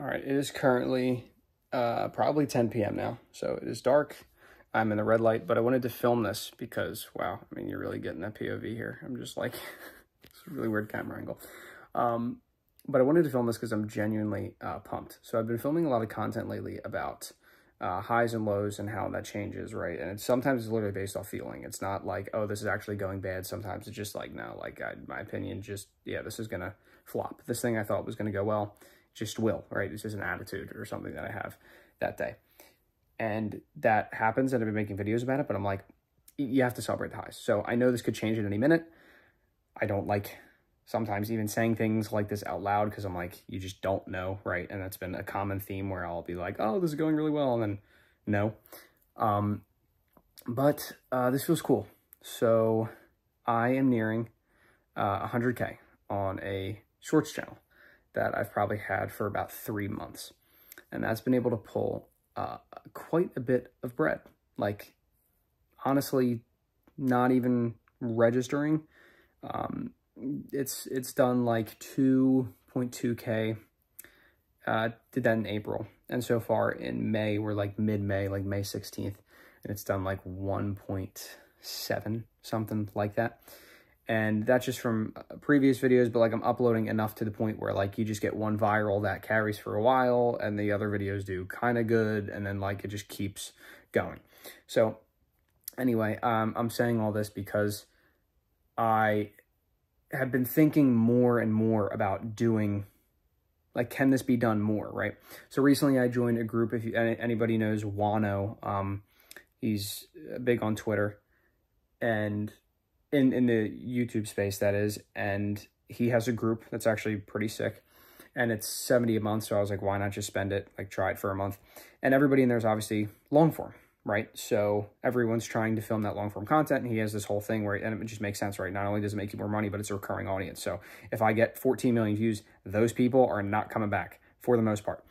All right, it is currently uh, probably 10 p.m. now, so it is dark. I'm in the red light, but I wanted to film this because, wow, I mean, you're really getting that POV here. I'm just like, it's a really weird camera angle. Um, but I wanted to film this because I'm genuinely uh, pumped. So I've been filming a lot of content lately about uh, highs and lows and how that changes, right? And it's sometimes it's literally based off feeling. It's not like, oh, this is actually going bad. Sometimes it's just like, no, like I, my opinion just, yeah, this is going to flop. This thing I thought was going to go well just will, right? It's just an attitude or something that I have that day. And that happens, and I've been making videos about it, but I'm like, you have to celebrate the highs. So I know this could change at any minute. I don't like sometimes even saying things like this out loud because I'm like, you just don't know, right? And that's been a common theme where I'll be like, oh, this is going really well, and then no. Um, but uh, this feels cool. So I am nearing uh, 100K on a shorts channel that I've probably had for about three months. And that's been able to pull uh, quite a bit of bread. Like, honestly, not even registering. Um, it's it's done like 2.2K. Uh, did that in April. And so far in May, we're like mid-May, like May 16th, and it's done like 1.7, something like that and that's just from uh, previous videos but like i'm uploading enough to the point where like you just get one viral that carries for a while and the other videos do kind of good and then like it just keeps going so anyway um, i'm saying all this because i have been thinking more and more about doing like can this be done more right so recently i joined a group if you, anybody knows wano um, he's uh, big on twitter and in in the YouTube space that is, and he has a group that's actually pretty sick, and it's seventy a month. So I was like, why not just spend it, like try it for a month, and everybody in there is obviously long form, right? So everyone's trying to film that long form content, and he has this whole thing where, and it just makes sense, right? Not only does it make you more money, but it's a recurring audience. So if I get fourteen million views, those people are not coming back for the most part.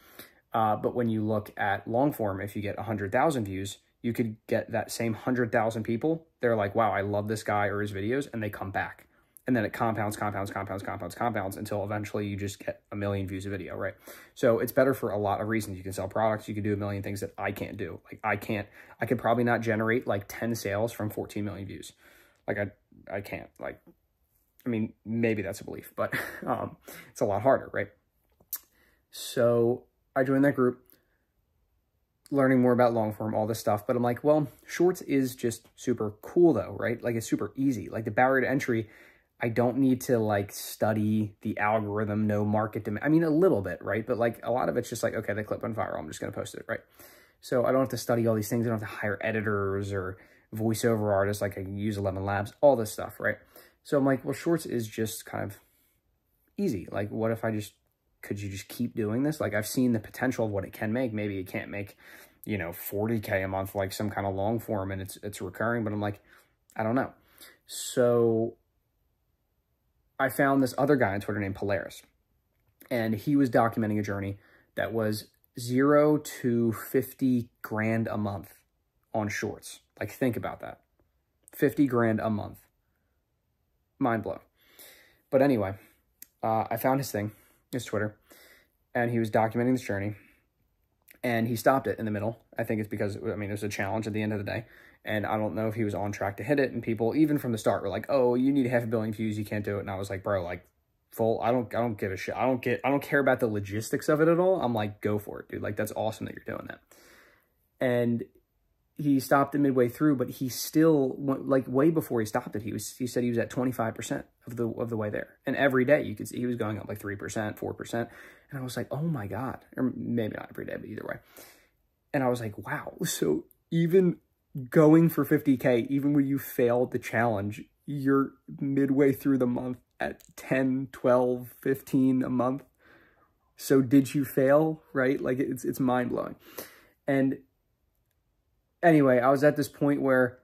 Uh, but when you look at long form, if you get 100,000 views, you could get that same 100,000 people. They're like, wow, I love this guy or his videos, and they come back. And then it compounds, compounds, compounds, compounds, compounds until eventually you just get a million views a video, right? So it's better for a lot of reasons. You can sell products. You can do a million things that I can't do. Like I can't, I could probably not generate like 10 sales from 14 million views. Like I, I can't like, I mean, maybe that's a belief, but um, it's a lot harder, right? So I joined that group learning more about long form, all this stuff. But I'm like, well, shorts is just super cool though, right? Like it's super easy. Like the barrier to entry, I don't need to like study the algorithm, no market demand. I mean, a little bit, right? But like a lot of it's just like, okay, the clip went viral. I'm just going to post it, right? So I don't have to study all these things. I don't have to hire editors or voiceover artists. Like I can use 11 Labs, all this stuff, right? So I'm like, well, shorts is just kind of easy. Like what if I just could you just keep doing this? Like I've seen the potential of what it can make. Maybe it can't make, you know, 40K a month, like some kind of long form and it's, it's recurring, but I'm like, I don't know. So I found this other guy on Twitter named Polaris and he was documenting a journey that was zero to 50 grand a month on shorts. Like think about that. 50 grand a month. Mind blow. But anyway, uh, I found his thing his Twitter, and he was documenting this journey. And he stopped it in the middle. I think it's because, I mean, it was a challenge at the end of the day. And I don't know if he was on track to hit it. And people, even from the start, were like, oh, you need half a billion views. You can't do it. And I was like, bro, like, full. I don't, I don't give a shit. I don't get, I don't care about the logistics of it at all. I'm like, go for it, dude. Like, that's awesome that you're doing that. And he stopped it midway through, but he still went like way before he stopped it. He was he said he was at twenty five percent of the of the way there, and every day you could see he was going up like three percent, four percent, and I was like, oh my god, or maybe not every day, but either way, and I was like, wow. So even going for fifty k, even when you failed the challenge, you're midway through the month at 10, 12, 15 a month. So did you fail? Right, like it's it's mind blowing, and anyway, I was at this point where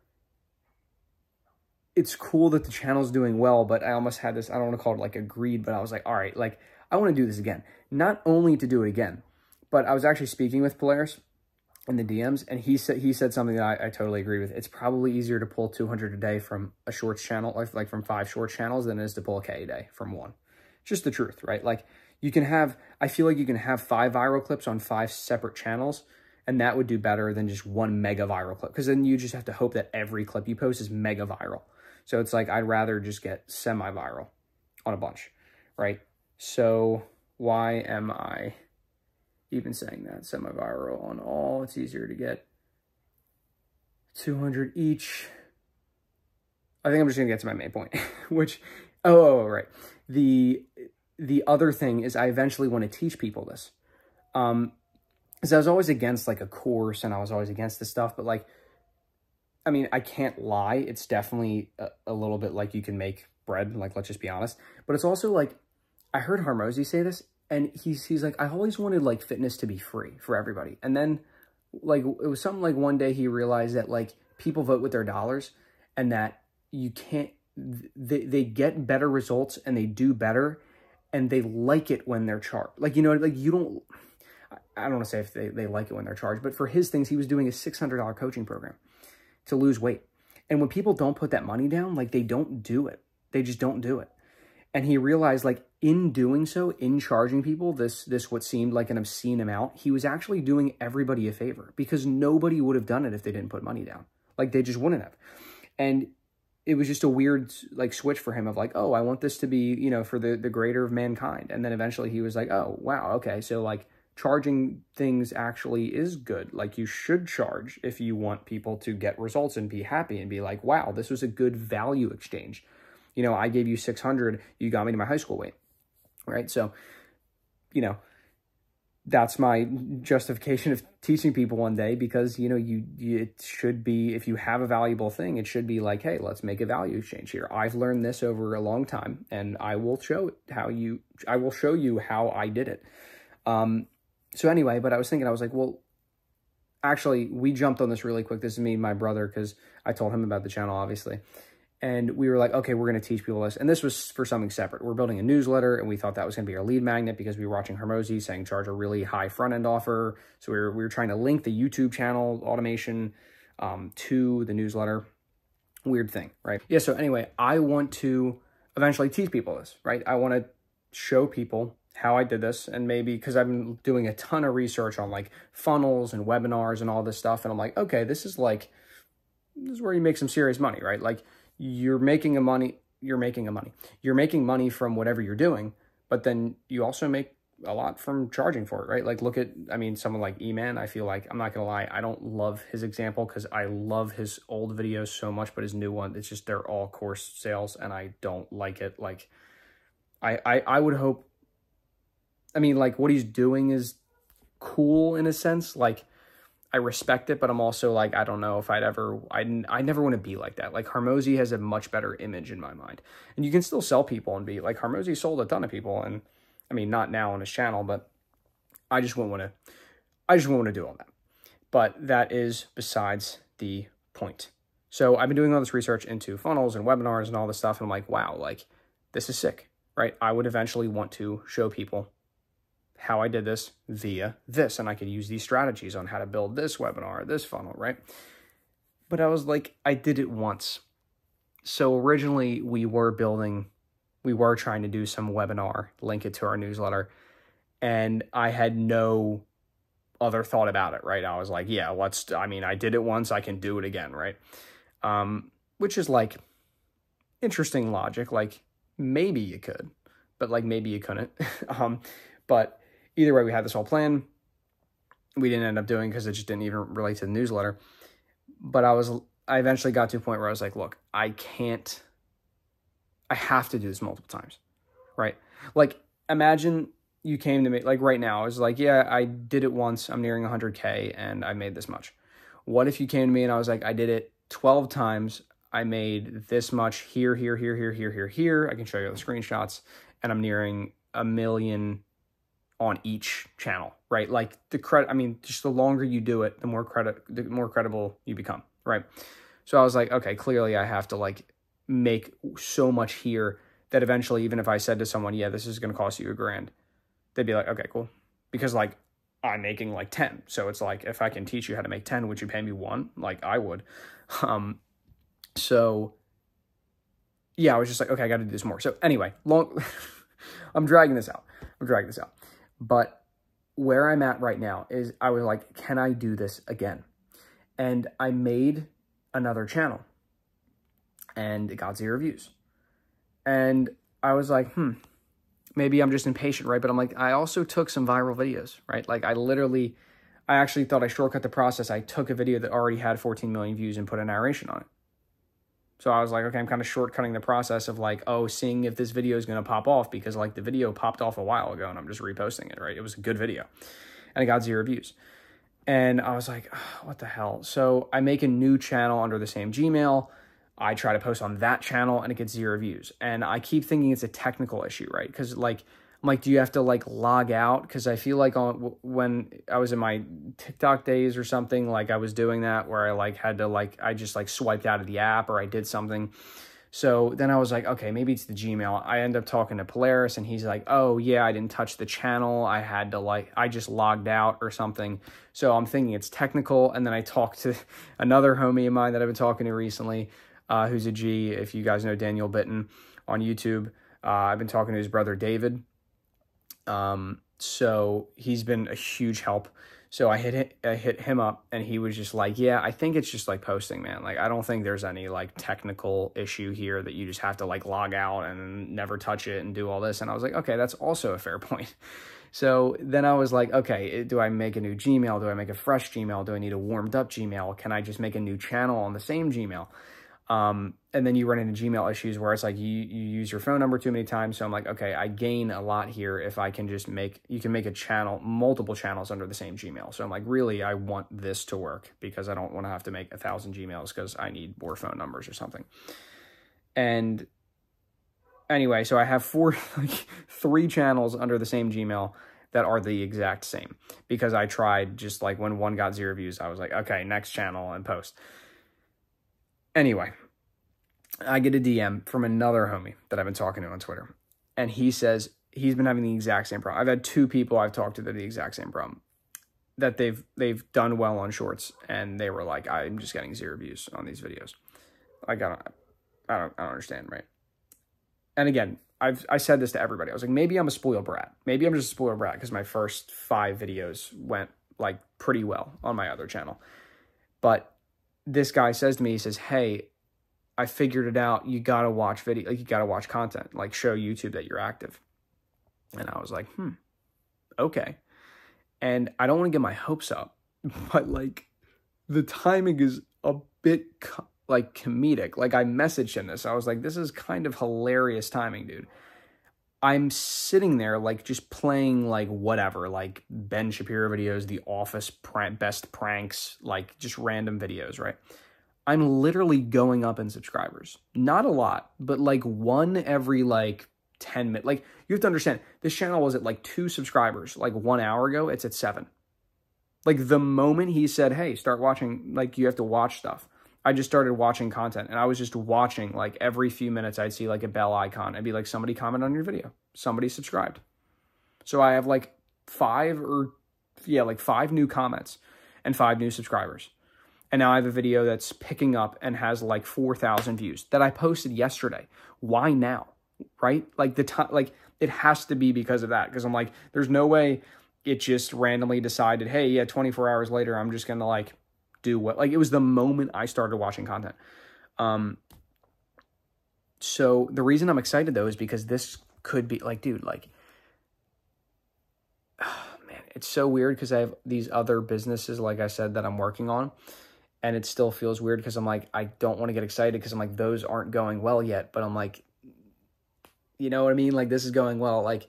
it's cool that the channel's doing well, but I almost had this, I don't want to call it like a greed, but I was like, all right, like I want to do this again. Not only to do it again, but I was actually speaking with Polaris in the DMs and he said, he said something that I, I totally agree with. It's probably easier to pull 200 a day from a short channel, like, like from five short channels than it is to pull a K a day from one. Just the truth, right? Like you can have, I feel like you can have five viral clips on five separate channels and that would do better than just one mega viral clip because then you just have to hope that every clip you post is mega viral. So it's like I'd rather just get semi-viral on a bunch, right? So why am I even saying that? Semi-viral on all, it's easier to get 200 each. I think I'm just gonna get to my main point, which, oh, oh, oh, right. The, the other thing is I eventually wanna teach people this. Um, because I was always against like a course and I was always against this stuff, but like, I mean, I can't lie. It's definitely a, a little bit like you can make bread. Like, let's just be honest. But it's also like, I heard Harmozy say this and he's, he's like, I always wanted like fitness to be free for everybody. And then like, it was something like one day he realized that like people vote with their dollars and that you can't, they, they get better results and they do better and they like it when they're charged. Like, you know, like you don't, I don't want to say if they, they like it when they're charged, but for his things, he was doing a $600 coaching program to lose weight. And when people don't put that money down, like they don't do it. They just don't do it. And he realized like in doing so, in charging people this this what seemed like an obscene amount, he was actually doing everybody a favor because nobody would have done it if they didn't put money down. Like they just wouldn't have. And it was just a weird like switch for him of like, oh, I want this to be, you know, for the the greater of mankind. And then eventually he was like, oh, wow, okay. So like charging things actually is good. Like you should charge if you want people to get results and be happy and be like, wow, this was a good value exchange. You know, I gave you 600, you got me to my high school weight, right? So, you know, that's my justification of teaching people one day because you know you, you, it should be if you have a valuable thing it should be like hey let's make a value exchange here i've learned this over a long time and i will show how you i will show you how i did it um, so anyway, but I was thinking, I was like, well, actually, we jumped on this really quick. This is me and my brother, because I told him about the channel, obviously. And we were like, okay, we're going to teach people this. And this was for something separate. We're building a newsletter, and we thought that was going to be our lead magnet because we were watching Hermosi saying charge a really high front end offer. So we were, we were trying to link the YouTube channel automation um, to the newsletter. Weird thing, right? Yeah, so anyway, I want to eventually teach people this, right? I want to show people how I did this and maybe because I've been doing a ton of research on like funnels and webinars and all this stuff. And I'm like, okay, this is like, this is where you make some serious money, right? Like you're making a money, you're making a money, you're making money from whatever you're doing, but then you also make a lot from charging for it, right? Like look at, I mean, someone like E-Man, I feel like, I'm not gonna lie, I don't love his example because I love his old videos so much, but his new one, it's just, they're all course sales and I don't like it. Like I, I, I would hope I mean, like what he's doing is cool in a sense. Like I respect it, but I'm also like, I don't know if I'd ever, I, I never want to be like that. Like Harmozy has a much better image in my mind and you can still sell people and be like, Harmozy sold a ton of people. And I mean, not now on his channel, but I just wouldn't want to, I just wouldn't want to do all that. But that is besides the point. So I've been doing all this research into funnels and webinars and all this stuff. And I'm like, wow, like this is sick, right? I would eventually want to show people how I did this via this. And I could use these strategies on how to build this webinar, this funnel, right? But I was like, I did it once. So originally we were building, we were trying to do some webinar, link it to our newsletter. And I had no other thought about it, right? I was like, yeah, let's, I mean, I did it once, I can do it again, right? Um, which is like interesting logic. Like maybe you could, but like maybe you couldn't. um, but Either way, we had this whole plan. We didn't end up doing because it just didn't even relate to the newsletter. But I was I eventually got to a point where I was like, look, I can't I have to do this multiple times. Right? Like imagine you came to me like right now. I was like, yeah, I did it once. I'm nearing 100k and I made this much. What if you came to me and I was like, I did it 12 times. I made this much here, here, here, here, here, here, here. I can show you the screenshots, and I'm nearing a million on each channel, right? Like the credit, I mean, just the longer you do it, the more credit, the more credible you become, right? So I was like, okay, clearly I have to like make so much here that eventually, even if I said to someone, yeah, this is going to cost you a grand, they'd be like, okay, cool. Because like I'm making like 10. So it's like, if I can teach you how to make 10, would you pay me one? Like I would. Um, so yeah, I was just like, okay, I got to do this more. So anyway, long, I'm dragging this out. I'm dragging this out. But where I'm at right now is I was like, can I do this again? And I made another channel and it got zero views. And I was like, hmm, maybe I'm just impatient, right? But I'm like, I also took some viral videos, right? Like I literally, I actually thought I shortcut the process. I took a video that already had 14 million views and put a narration on it. So I was like, okay, I'm kind of shortcutting the process of like, oh, seeing if this video is going to pop off because like the video popped off a while ago and I'm just reposting it, right? It was a good video and it got zero views. And I was like, oh, what the hell? So I make a new channel under the same Gmail. I try to post on that channel and it gets zero views. And I keep thinking it's a technical issue, right? Because like like, do you have to like log out? Because I feel like on when I was in my TikTok days or something, like I was doing that where I like had to like I just like swiped out of the app or I did something. So then I was like, okay, maybe it's the Gmail. I end up talking to Polaris and he's like, oh yeah, I didn't touch the channel. I had to like, I just logged out or something. So I'm thinking it's technical. And then I talked to another homie of mine that I've been talking to recently, uh, who's a G, if you guys know Daniel Bitten on YouTube. Uh, I've been talking to his brother David um, so he's been a huge help. So I hit I hit him up, and he was just like, "Yeah, I think it's just like posting, man. Like I don't think there's any like technical issue here that you just have to like log out and never touch it and do all this." And I was like, "Okay, that's also a fair point." So then I was like, "Okay, eh, do I make a new Gmail? Do I make a fresh Gmail? Do I need a warmed up Gmail? Can I just make a new channel on the same Gmail?" Um, and then you run into Gmail issues where it's like you, you use your phone number too many times. So I'm like, okay, I gain a lot here if I can just make, you can make a channel, multiple channels under the same Gmail. So I'm like, really, I want this to work because I don't want to have to make a thousand Gmails because I need more phone numbers or something. And anyway, so I have four, like three channels under the same Gmail that are the exact same because I tried just like when one got zero views, I was like, okay, next channel and post. Anyway, I get a DM from another homie that I've been talking to on Twitter, and he says he's been having the exact same problem. I've had two people I've talked to that the exact same problem that they've they've done well on shorts and they were like I'm just getting zero views on these videos. Like I don't I don't I don't understand, right? And again, I've I said this to everybody. I was like maybe I'm a spoiled brat. Maybe I'm just a spoiled brat because my first 5 videos went like pretty well on my other channel. But this guy says to me, he says, Hey, I figured it out. You gotta watch video like you gotta watch content. Like show YouTube that you're active. And I was like, hmm, okay. And I don't want to get my hopes up, but like the timing is a bit co- like comedic. Like I messaged him this. I was like, this is kind of hilarious timing, dude. I'm sitting there like just playing like whatever, like Ben Shapiro videos, The Office, best pranks, like just random videos, right? I'm literally going up in subscribers. Not a lot, but like one every like 10 minutes. Like you have to understand, this channel was at like two subscribers like one hour ago. It's at seven. Like the moment he said, hey, start watching, like you have to watch stuff. I just started watching content and I was just watching like every few minutes I'd see like a bell icon and be like somebody comment on your video, somebody subscribed. So I have like five or yeah, like five new comments and five new subscribers. And now I have a video that's picking up and has like 4,000 views that I posted yesterday. Why now? Right? Like the time, like it has to be because of that. Cause I'm like, there's no way it just randomly decided, hey, yeah, 24 hours later, I'm just going to like do what like it was the moment I started watching content. Um so the reason I'm excited though is because this could be like dude like oh, man it's so weird because I have these other businesses like I said that I'm working on and it still feels weird because I'm like I don't want to get excited because I'm like those aren't going well yet but I'm like you know what I mean like this is going well like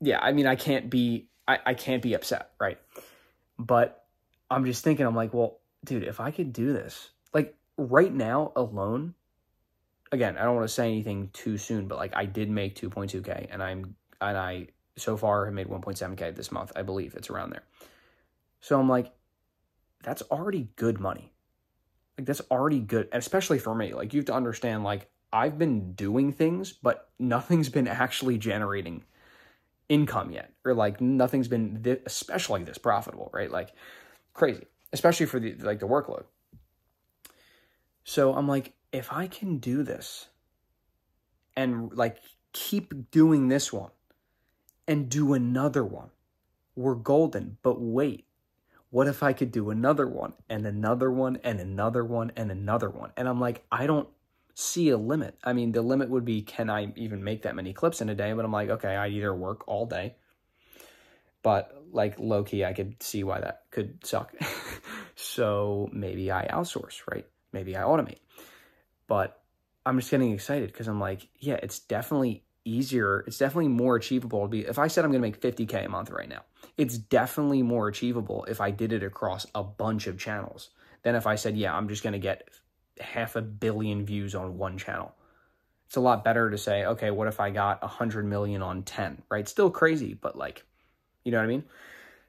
yeah I mean I can't be I, I can't be upset right but I'm just thinking, I'm like, well, dude, if I could do this, like right now alone, again, I don't want to say anything too soon, but like I did make 2.2K and I'm, and I so far have made 1.7K this month. I believe it's around there. So I'm like, that's already good money. Like that's already good, especially for me. Like you have to understand, like I've been doing things, but nothing's been actually generating income yet, or like nothing's been this, especially this profitable, right? Like crazy, especially for the like the workload. So I'm like, if I can do this and like keep doing this one and do another one, we're golden. But wait, what if I could do another one and another one and another one and another one? And I'm like, I don't see a limit. I mean, the limit would be can I even make that many clips in a day? But I'm like, okay, I either work all day, but like low key, I could see why that could suck. so maybe I outsource, right? Maybe I automate. But I'm just getting excited because I'm like, yeah, it's definitely easier. It's definitely more achievable to be. If I said I'm going to make 50K a month right now, it's definitely more achievable if I did it across a bunch of channels than if I said, yeah, I'm just going to get half a billion views on one channel. It's a lot better to say, okay, what if I got 100 million on 10, right? Still crazy, but like, you know what I mean?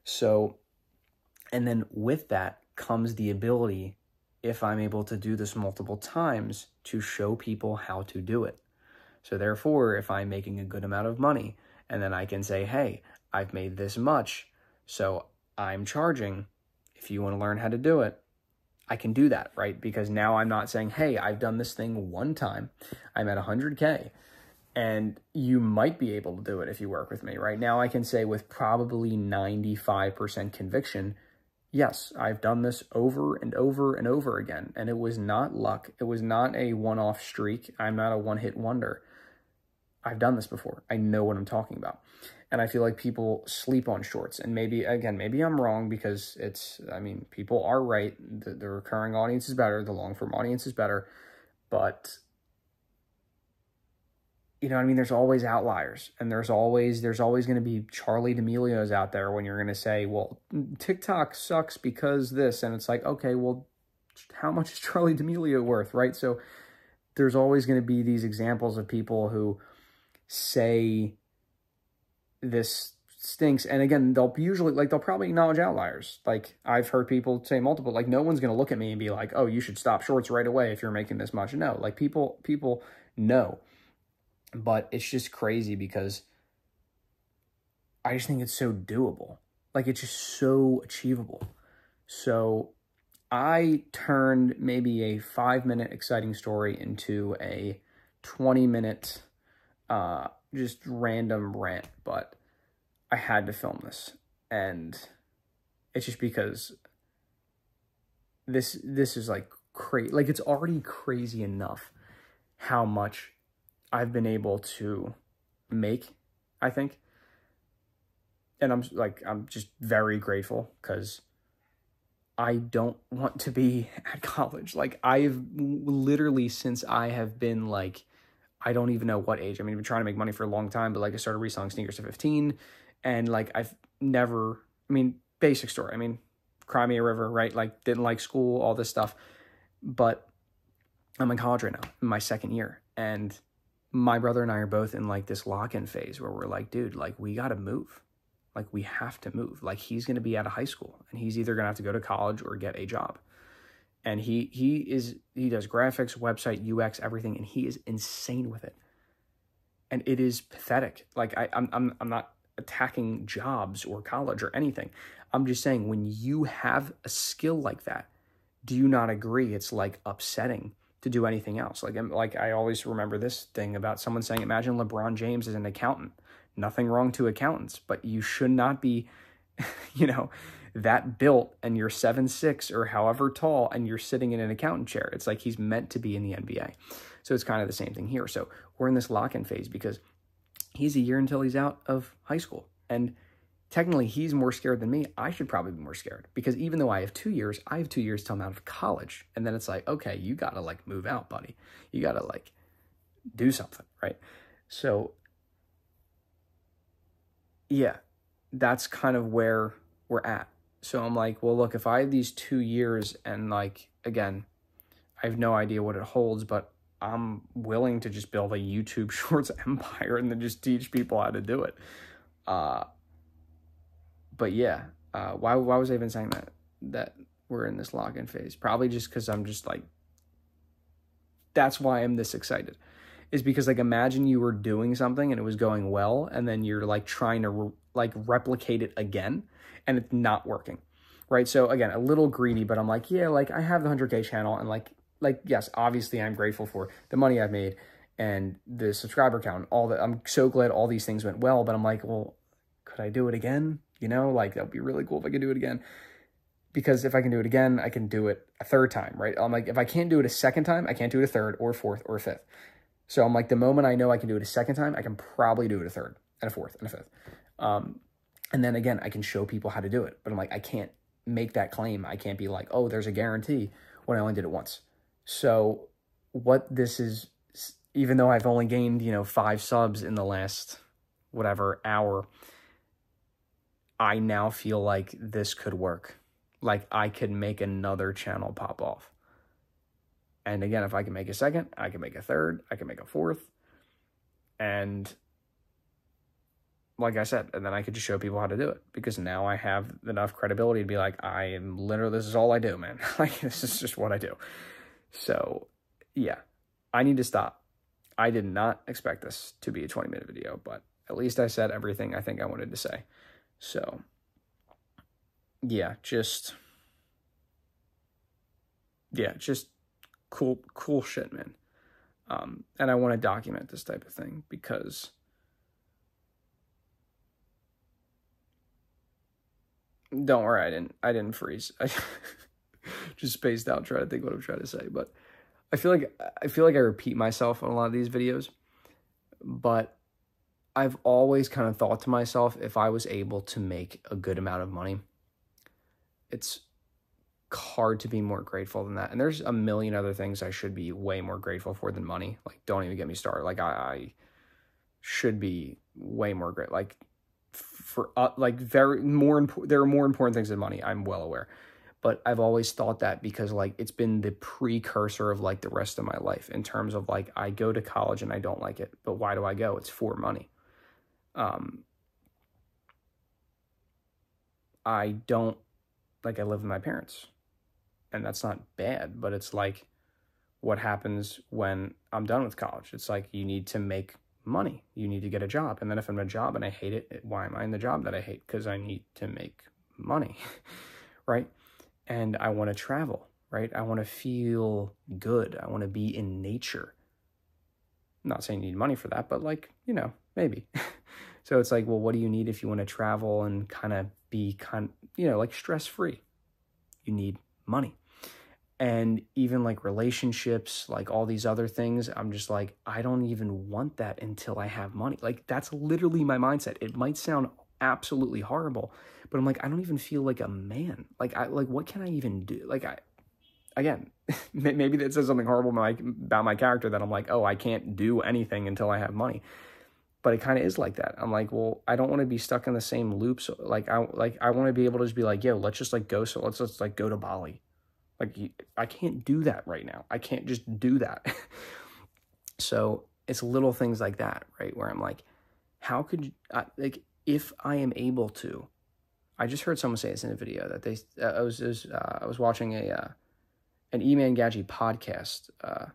So, and then with that comes the ability, if I'm able to do this multiple times, to show people how to do it. So, therefore, if I'm making a good amount of money, and then I can say, hey, I've made this much, so I'm charging. If you want to learn how to do it, I can do that, right? Because now I'm not saying, hey, I've done this thing one time. I'm at 100K. And you might be able to do it if you work with me. Right now, I can say with probably 95% conviction, yes, I've done this over and over and over again. And it was not luck. It was not a one off streak. I'm not a one hit wonder. I've done this before. I know what I'm talking about and I feel like people sleep on shorts. And maybe, again, maybe I'm wrong because it's, I mean, people are right. The, the recurring audience is better, the long form audience is better. But, you know what I mean? There's always outliers and there's always, there's always going to be Charlie D'Amelio's out there when you're going to say, well, TikTok sucks because this. And it's like, okay, well, how much is Charlie D'Amelio worth, right? So there's always going to be these examples of people who say, this stinks. And again, they'll usually, like, they'll probably acknowledge outliers. Like, I've heard people say multiple, like, no one's going to look at me and be like, oh, you should stop shorts right away if you're making this much. No, like, people, people know. But it's just crazy because I just think it's so doable. Like, it's just so achievable. So I turned maybe a five minute exciting story into a 20 minute, uh, just random rant, but I had to film this. And it's just because this this is like crazy. Like it's already crazy enough how much I've been able to make, I think. And I'm like I'm just very grateful cuz I don't want to be at college. Like I've literally since I have been like I don't even know what age. I mean, I've been trying to make money for a long time, but like I started reselling sneakers at 15 and like I've never, I mean, basic story. I mean, Crimea river, right? Like didn't like school, all this stuff, but I'm in college right now, in my second year, and my brother and I are both in like this lock-in phase where we're like, dude, like we gotta move. Like we have to move. Like he's gonna be out of high school and he's either gonna have to go to college or get a job. And he he is he does graphics, website, UX, everything, and he is insane with it. And it is pathetic. Like I I'm I'm I'm not attacking jobs or college or anything. I'm just saying, when you have a skill like that, do you not agree? It's like upsetting to do anything else. Like, like I always remember this thing about someone saying, imagine LeBron James is an accountant. Nothing wrong to accountants, but you should not be, you know, that built and you're seven six or however tall and you're sitting in an accountant chair. It's like he's meant to be in the NBA. So it's kind of the same thing here. So we're in this lock-in phase because – he's a year until he's out of high school. And technically, he's more scared than me. I should probably be more scared because even though I have two years, I have two years till I'm out of college. And then it's like, okay, you got to like move out, buddy. You got to like do something, right? So, yeah, that's kind of where we're at. So I'm like, well, look, if I have these two years and like, again, I have no idea what it holds, but I'm willing to just build a YouTube Shorts empire and then just teach people how to do it. Uh, but yeah, uh, why why was I even saying that that we're in this login phase? Probably just because I'm just like, that's why I'm this excited. Is because like imagine you were doing something and it was going well, and then you're like trying to re- like replicate it again, and it's not working, right? So again, a little greedy, but I'm like, yeah, like I have the 100k channel, and like like, yes, obviously I'm grateful for the money I've made and the subscriber count, all that. I'm so glad all these things went well, but I'm like, well, could I do it again? You know, like that would be really cool if I could do it again. Because if I can do it again, I can do it a third time, right? I'm like, if I can't do it a second time, I can't do it a third or fourth or fifth. So I'm like, the moment I know I can do it a second time, I can probably do it a third and a fourth and a fifth. Um, and then again, I can show people how to do it. But I'm like, I can't make that claim. I can't be like, oh, there's a guarantee when I only did it once. So what this is, even though I've only gained, you know, five subs in the last whatever hour, I now feel like this could work. Like I could make another channel pop off. And again, if I can make a second, I can make a third, I can make a fourth. And like I said, and then I could just show people how to do it because now I have enough credibility to be like, I am literally, this is all I do, man. like, this is just what I do. So yeah, I need to stop. I did not expect this to be a 20 minute video, but at least I said everything I think I wanted to say. So yeah, just, yeah, just cool, cool shit, man. Um, and I want to document this type of thing because don't worry, I didn't, I didn't freeze. I just spaced out trying to think what I'm trying to say. But I feel like I feel like I repeat myself on a lot of these videos, but I've always kind of thought to myself if I was able to make a good amount of money, it's hard to be more grateful than that. And there's a million other things I should be way more grateful for than money. Like, don't even get me started. Like, I, I should be way more great. Like, for uh, like very more important. There are more important things than money. I'm well aware but I've always thought that because like it's been the precursor of like the rest of my life in terms of like I go to college and I don't like it, but why do I go? It's for money. Um I don't like I live with my parents. And that's not bad, but it's like what happens when I'm done with college. It's like you need to make money. You need to get a job. And then if I'm in a job and I hate it, why am I in the job that I hate? Because I need to make money. right? and I want to travel, right? I want to feel good. I want to be in nature. I'm not saying you need money for that, but like, you know, maybe. so it's like, well, what do you need if you want to travel and kind of be kind, you know, like stress free? You need money. And even like relationships, like all these other things, I'm just like, I don't even want that until I have money. Like, that's literally my mindset. It might sound absolutely horrible. But I'm like, I don't even feel like a man. Like, I like what can I even do? Like, I again, maybe that says something horrible about my character that I'm like, oh, I can't do anything until I have money. But it kind of is like that. I'm like, well, I don't want to be stuck in the same loops. Like, I like I want to be able to just be like, yo, let's just like go. So let's just like go to Bali. Like, I can't do that right now. I can't just do that. so it's little things like that, right? Where I'm like, how could I, like if I am able to. I just heard someone say this in a video that they. Uh, I was, was uh, I was watching a uh, an E-Man podcast uh,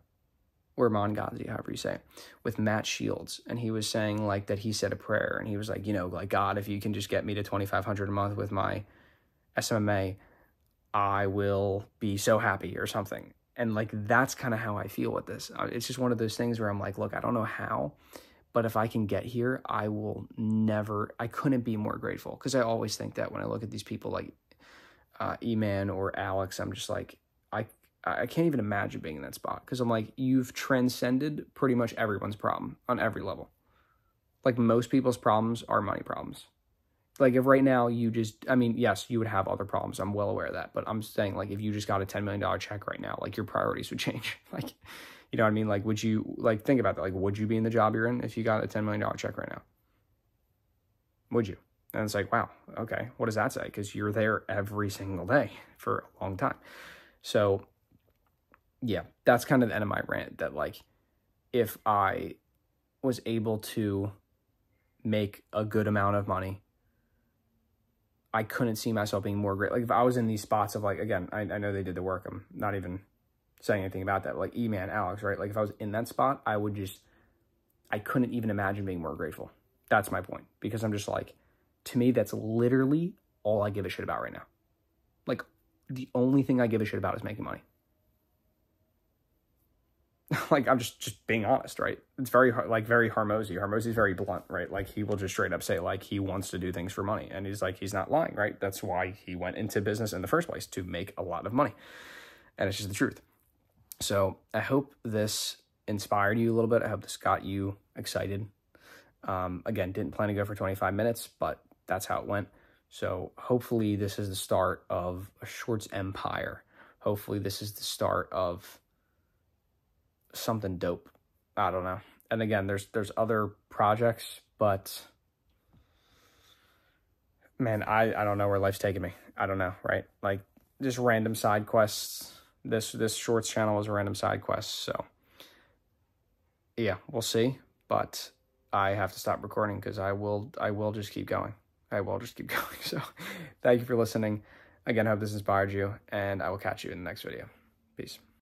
or Mongazi, however you say, with Matt Shields, and he was saying like that he said a prayer and he was like, you know, like God, if you can just get me to twenty five hundred a month with my SMMA, I will be so happy or something. And like that's kind of how I feel with this. Uh, it's just one of those things where I'm like, look, I don't know how, but if I can get here, I will never, I couldn't be more grateful because I always think that when I look at these people like uh, Eman or Alex, I'm just like, I, I can't even imagine being in that spot because I'm like, you've transcended pretty much everyone's problem on every level. Like most people's problems are money problems like if right now you just i mean yes you would have other problems i'm well aware of that but i'm saying like if you just got a $10 million check right now like your priorities would change like you know what I mean? Like, would you like think about that? Like, would you be in the job you're in if you got a ten million dollar check right now? Would you? And it's like, wow, okay, what does that say? Because you're there every single day for a long time. So, yeah, that's kind of the end of my rant. That like, if I was able to make a good amount of money I couldn't see myself being more great. Like if I was in these spots of like, again, I, I know they did the work. I'm not even saying anything about that. Like E Man, Alex, right? Like if I was in that spot, I would just, I couldn't even imagine being more grateful. That's my point because I'm just like, to me, that's literally all I give a shit about right now. Like the only thing I give a shit about is making money. like I'm just just being honest, right? It's very like very Harmozy. Harmozy's very blunt, right? Like he will just straight up say like he wants to do things for money, and he's like he's not lying, right? That's why he went into business in the first place to make a lot of money, and it's just the truth. So I hope this inspired you a little bit. I hope this got you excited. Um, again, didn't plan to go for 25 minutes, but that's how it went. So hopefully this is the start of a shorts empire. Hopefully this is the start of something dope. I don't know. And again, there's there's other projects, but man, I, I don't know where life's taking me. I don't know, right? Like just random side quests this this shorts channel is a random side quest, so yeah, we'll see. But I have to stop recording because I will I will just keep going. I will just keep going. So thank you for listening. Again, I hope this inspired you, and I will catch you in the next video. Peace.